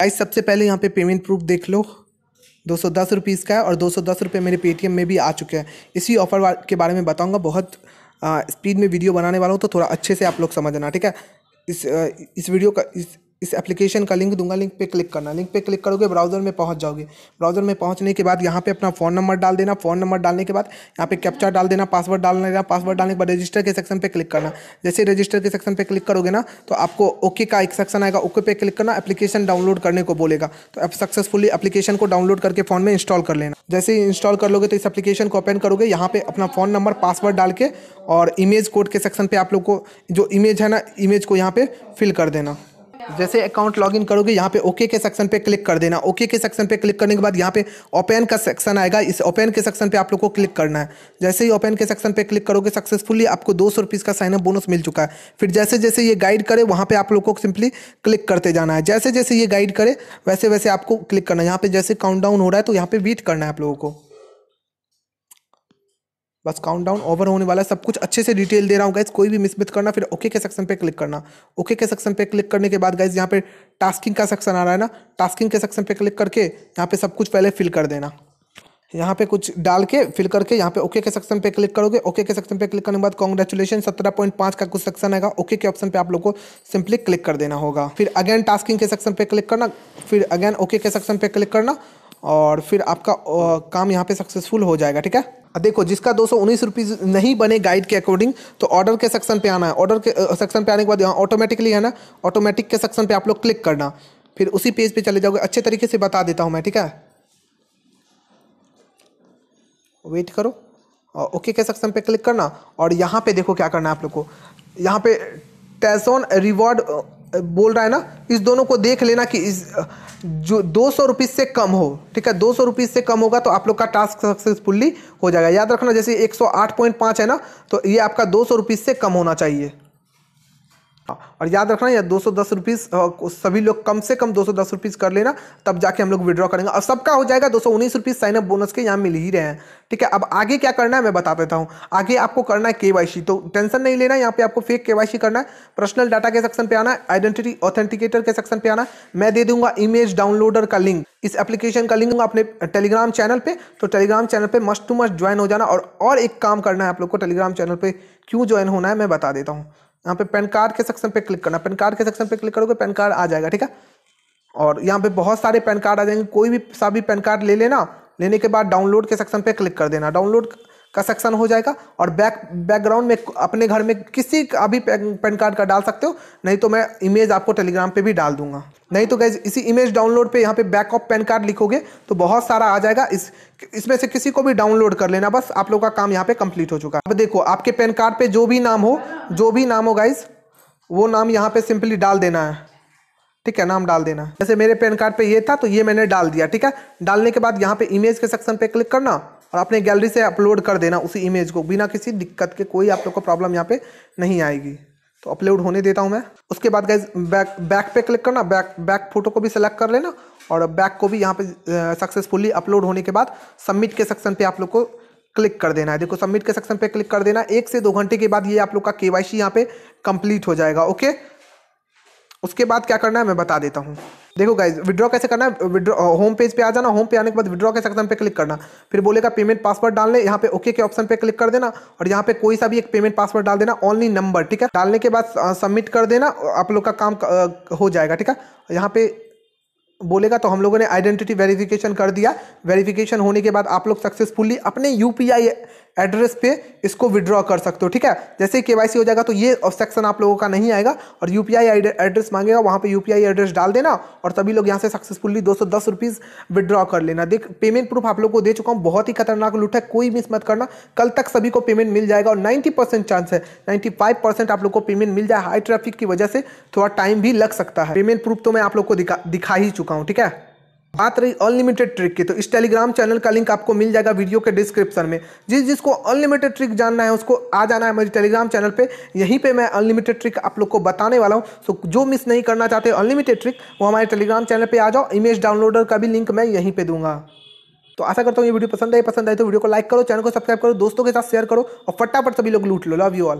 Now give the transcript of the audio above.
guys सबसे पहले यहाँ पे पेमेंट प्रूफ देख लो दो सौ दस रुपीज़ का है और दो सौ दस रुपये मेरे पेटीएम में भी आ चुके हैं इसी ऑफ़र के बारे में बताऊँगा बहुत स्पीड में वीडियो बनाने वाला हूँ तो थोड़ा अच्छे से आप लोग समझना ठीक है इस इस वीडियो का इस इस एप्लीकेशन का लिंक दूंगा लिंक पे क्लिक करना लिंक पे क्लिक करोगे ब्राउज़र में पहुंच जाओगे ब्राउज़र में पहुंचने के बाद यहाँ पे अपना फ़ोन नंबर डाल देना फ़ोन नंबर डालने के बाद यहाँ पे कैप्चा डाल देना पासवर्ड डाल देना पासवर्ड डालने के बाद रजिस्टर के सेक्शन पर क्लिक करना जैसे रजिस्टर के सेक्शन पर क्लिक करोगे ना तो आपको ओके का एक सेक्शन आएगा ओके पे क्लिक करना एप्लीकेशन डाउनलोड करने को बोलेगा तो आप सक्सेसफुली एप्लीकेशन को डाउनलोड करके फ़ोन में इंस्टॉल कर लेना जैसे ही इंस्टॉल कर लोगे तो इस एप्लीकेशन को ओपन करोगे यहाँ पे अपना फ़ोन नंबर पासवर्ड डाल के और इमेज कोड के सेक्शन पे आप लोग को जो इमेज है ना इमेज को यहाँ पे फिल कर देना जैसे अकाउंट लॉगिन करोगे यहाँ पे ओके के सेक्शन पे क्लिक कर देना ओके के सेक्शन पे क्लिक करने के बाद यहाँ पे ओपन का सेक्शन आएगा इस ओपन के सेक्शन पे आप लोग को क्लिक करना है जैसे ही ओपन के सेक्शन पे क्लिक करोगे सक्सेसफुली आपको दो सौ रुपीज़ का साइनअप बोनस मिल चुका है फिर जैसे जैसे ये गाइड करे वहाँ पर आप लोग को सिंपली क्लिक करते जाना है जैसे जैसे ये गाइड करे वैसे वैसे आपको क्लिक करना है यहाँ पर जैसे काउंट डाउन हो रहा है तो यहाँ पर वेट करना है आप लोगों को बस काउंट डाउन ओवर होने वाला है सब कुछ अच्छे से डिटेल दे रहा हूँ गाइज कोई भी मिस मिथ करना फिर ओके के सेक्शन पे क्लिक करना ओके के सेक्शन पे क्लिक करने के बाद गाइज यहाँ पे टास्किंग का सेक्शन आ रहा है ना टास्किंग के सेक्शन पे क्लिक करके यहाँ पे सब कुछ पहले फिल कर देना यहाँ पे कुछ डाल के फिल करके यहाँ पे ओके के सेक्शन पे क्लिक करोगे ओके के सेक्शन पे क्लिक करने के बाद कॉन्ग्रेचुलेशन सत्रह पॉइंट पाँच का कुछ सेक्शन आएगा ओके के ऑप्शन पे आप लोग को सिंपली क्लिक कर देना होगा फिर अगेन टास्किंग के सेक्शन पे क्लिक करना फिर अगेन ओके के सेक्शन पे क्लिक करना और फिर आपका काम यहाँ पे सक्सेसफुल हो जाएगा ठीक है देखो जिसका दो सौ नहीं बने गाइड के अकॉर्डिंग तो ऑर्डर के सेक्शन पे आना है ऑर्डर के सेक्शन पे आने के बाद यहाँ ऑटोमेटिकली है ना ऑटोमेटिक के सेक्शन पे आप लोग क्लिक करना फिर उसी पेज पे चले जाओगे अच्छे तरीके से बता देता हूँ मैं ठीक है वेट करो और ओके के सेक्शन पे क्लिक करना और यहाँ पे देखो क्या करना है आप लोग को यहाँ पे टैसोन रिवॉर्ड बोल रहा है ना इस दोनों को देख लेना कि इस जो दो सौ रुपीज़ से कम हो ठीक है दो सौ रुपीज़ से कम होगा तो आप लोग का टास्क सक्सेसफुल्ली हो जाएगा याद रखना जैसे एक सौ आठ पॉइंट पाँच है ना तो ये आपका दो सौ रुपीज़ से कम होना चाहिए और याद रखना यार दो सौ दस रुपीज़ सभी लोग कम से कम दो सौ दस रुपीज़ कर लेना तब जाके हम लोग विड्रॉ करेंगे और सबका हो जाएगा दो सौ उन्नीस रुपीज़ साइनअप बोनस के यहाँ मिल ही रहे हैं ठीक है अब आगे क्या करना है मैं बता देता हूँ आगे आपको करना है के तो टेंशन नहीं लेना यहाँ पे आपको फेक के करना है पर्सनल डाटा के सेक्शन पे आना है आइडेंटिटी ऑथेंटिकेटर के सेक्शन पे आना मैं दे दूंगा इमेज डाउनलोडर का लिंक इस एप्लीकेशन का लिंक अपने टेलीग्राम चैनल पे तो टेलीग्राम चैनल पे मस्ट टू मस्ट ज्वाइन हो जाना और और एक काम करना है आप लोग को टेलीग्राम चैनल पे क्यों ज्वाइन होना है मैं बता देता हूँ यहाँ पे पैन कार्ड के सेक्शन पे क्लिक करना पैन कार्ड के सेक्शन पे क्लिक करोगे पैन कार्ड आ जाएगा ठीक है और यहाँ पे बहुत सारे पैन कार्ड आ जाएंगे कोई भी सा भी पैन कार्ड ले लेना लेने के बाद डाउनलोड के सेक्शन पे क्लिक कर देना डाउनलोड का सेक्शन हो जाएगा और बैक बैकग्राउंड में अपने घर में किसी का भी पैन कार्ड का डाल सकते हो नहीं तो मैं इमेज आपको टेलीग्राम पे भी डाल दूंगा नहीं तो गैज इसी इमेज डाउनलोड पे यहाँ पे बैक ऑफ पैन कार्ड लिखोगे तो बहुत सारा आ जाएगा इस इसमें से किसी को भी डाउनलोड कर लेना बस आप लोग का काम यहाँ पे कंप्लीट हो चुका है अब देखो आपके पैन कार्ड पे जो भी नाम हो जो भी नाम हो गाइज वो नाम यहाँ पे सिंपली डाल देना है ठीक है नाम डाल देना जैसे मेरे पैन कार्ड पे ये था तो ये मैंने डाल दिया ठीक है डालने के बाद यहाँ पे इमेज के सेक्शन पे क्लिक करना और अपने गैलरी से अपलोड कर देना उसी इमेज को बिना किसी दिक्कत के कोई आप लोग को प्रॉब्लम यहाँ पे नहीं आएगी तो अपलोड होने देता हूँ मैं उसके बाद गैस बैक बैक पे क्लिक करना बैक बैक फोटो को भी सिलेक्ट कर लेना और बैक को भी यहाँ पे सक्सेसफुली अपलोड होने के बाद सबमिट के सेक्शन पे आप लोग को क्लिक कर देना है देखो सबमिट के सेक्शन पे क्लिक कर देना एक से दो घंटे के बाद ये आप लोग का के वाई सी यहाँ पे कंप्लीट हो जाएगा ओके उसके बाद क्या करना है मैं बता देता हूँ देखो गाइज विड्रॉ कैसे करना है विड्रॉ होम पेज पे आ जाना होम पे आने के बाद विड्रॉ के सेक्शन पे क्लिक करना फिर बोलेगा पेमेंट पासवर्ड डालने यहाँ पे ओके के ऑप्शन पे क्लिक कर देना और यहाँ पे कोई सा भी एक पेमेंट पासवर्ड डाल देना ओनली नंबर ठीक है डालने के बाद सबमिट कर देना आप लोग का काम हो जाएगा ठीक है यहाँ पे बोलेगा तो हम लोगों ने आइडेंटिटी वेरिफिकेशन कर दिया वेरिफिकेशन होने के बाद आप लोग सक्सेसफुली अपने यूपीआई एड्रेस पे इसको विड्रॉ कर सकते हो ठीक है जैसे के हो जाएगा तो ये सेक्शन आप लोगों का नहीं आएगा और यू पी एड्रेस मांगेगा वहाँ पर यू एड्रेस डाल देना और तभी लोग यहाँ से सक्सेसफुली दो सौ दस रुपीज़ विड्रॉ कर लेना देख पेमेंट प्रूफ आप लोग को दे चुका हूँ बहुत ही खतरनाक लूट है कोई मिस मत करना कल तक सभी को पेमेंट मिल जाएगा और नाइन्टी परसेंट चांस है नाइन्टी फाइव परसेंट आप लोग को पेमेंट मिल जाए हाई ट्रैफिक की वजह से थोड़ा टाइम भी लग सकता है पेमेंट प्रूफ तो मैं आप लोग को दिखा दिखा ही चुका हूँ ठीक है बात रही अनलिमिटेड ट्रिक की तो इस टेलीग्राम चैनल का लिंक आपको मिल जाएगा वीडियो के डिस्क्रिप्शन में जिस जिसको अनलिमिटेड ट्रिक जानना है उसको आ जाना है मेरे टेलीग्राम चैनल पे यहीं पे मैं अनलिमिटेड ट्रिक आप लोग को बताने वाला हूँ सो तो जो मिस नहीं करना चाहते अनलिमिटेड ट्रिक वो हमारे टेलीग्राम चैनल पर आ जाओ इमेज डाउनलोडर का भी लिंक मैं यहीं पर दूंगा तो आशा करता हूँ ये वीडियो पसंद आई पसंद आए तो वीडियो को लाइक करो चैनल को सब्सक्राइब करो दोस्तों के साथ शेयर करो और फटाफट सभी लोग लूट लो लव यू ऑल